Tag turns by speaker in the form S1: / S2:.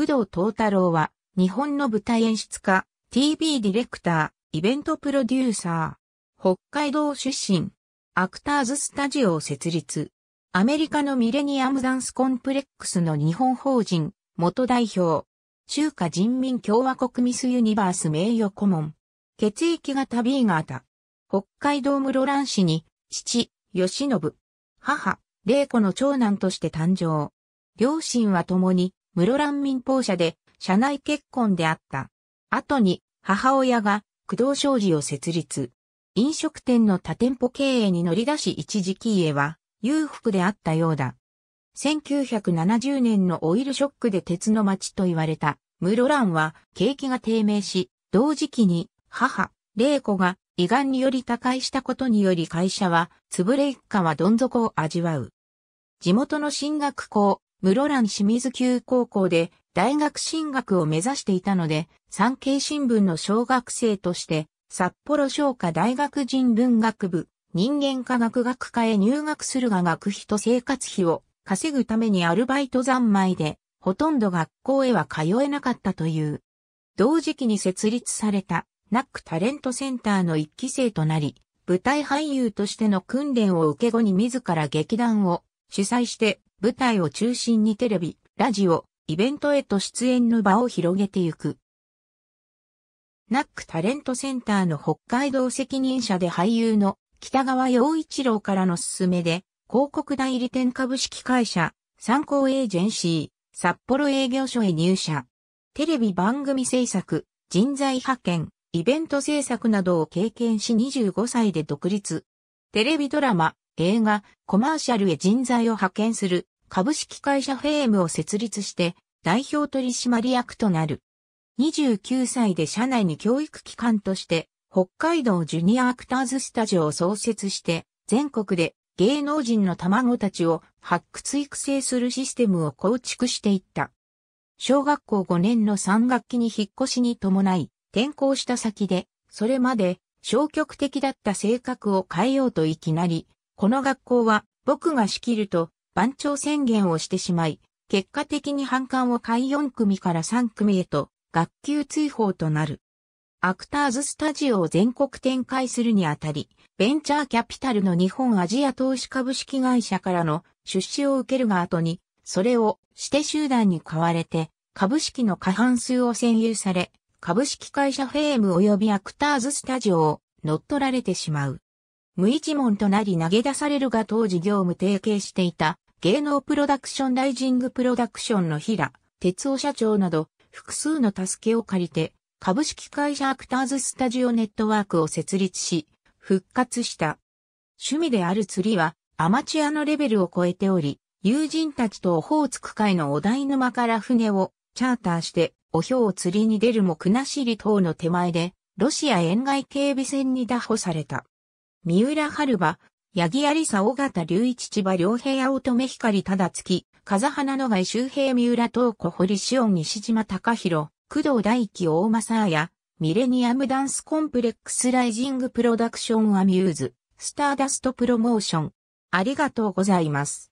S1: 工藤東太郎は、日本の舞台演出家、TV ディレクター、イベントプロデューサー、北海道出身、アクターズスタジオを設立、アメリカのミレニアムダンスコンプレックスの日本法人、元代表、中華人民共和国ミスユニバース名誉顧問、血液型 B 型、北海道室蘭市に、父、吉信、母、玲子の長男として誕生。両親は共に室蘭民放社で社内結婚であった。後に母親が工藤商事を設立。飲食店の多店舗経営に乗り出し一時期家は裕福であったようだ。1970年のオイルショックで鉄の町と言われた室蘭は景気が低迷し、同時期に母、玲子が胃がんにより他界したことにより会社は潰れ一家はどん底を味わう。地元の進学校、室蘭清水級高校で大学進学を目指していたので、産経新聞の小学生として、札幌商科大学人文学部、人間科学学科へ入学するが学費と生活費を稼ぐためにアルバイト三昧で、ほとんど学校へは通えなかったという。同時期に設立された、ナックタレントセンターの一期生となり、舞台俳優としての訓練を受け後に自ら劇団を主催して舞台を中心にテレビ、ラジオ、イベントへと出演の場を広げてゆく。ナックタレントセンターの北海道責任者で俳優の北川陽一郎からの勧めで、広告代理店株式会社、参考エージェンシー、札幌営業所へ入社。テレビ番組制作、人材派遣、イベント制作などを経験し25歳で独立。テレビドラマ、映画、コマーシャルへ人材を派遣する株式会社フェームを設立して代表取締役となる。29歳で社内に教育機関として北海道ジュニアアクターズスタジオを創設して全国で芸能人の卵たちを発掘育成するシステムを構築していった。小学校5年の3学期に引っ越しに伴い転校した先で、それまで消極的だった性格を変えようといきなりこの学校は僕が仕切ると番長宣言をしてしまい、結果的に反感を買い4組から3組へと学級追放となる。アクターズスタジオを全国展開するにあたり、ベンチャーキャピタルの日本アジア投資株式会社からの出資を受けるが後に、それを指定集団に買われて、株式の過半数を占有され、株式会社フェーム及びアクターズスタジオを乗っ取られてしまう。無一文となり投げ出されるが当時業務提携していた芸能プロダクションライジングプロダクションの平、哲夫社長など複数の助けを借りて株式会社アクターズスタジオネットワークを設立し復活した。趣味である釣りはアマチュアのレベルを超えており、友人たちとオホーツク海のお台沼から船をチャーターしておひょうを釣りに出るも国後島の手前でロシア沿岸警備船に拿捕された。三浦春馬、八木有沙尾形隆一千葉良平青乙女光忠月、風花野外周平三浦東子堀志音西島隆弘、工藤大輝大正彩、ミレニアムダンスコンプレックスライジングプロダクションアミューズ、スターダストプロモーション。ありがとうございます。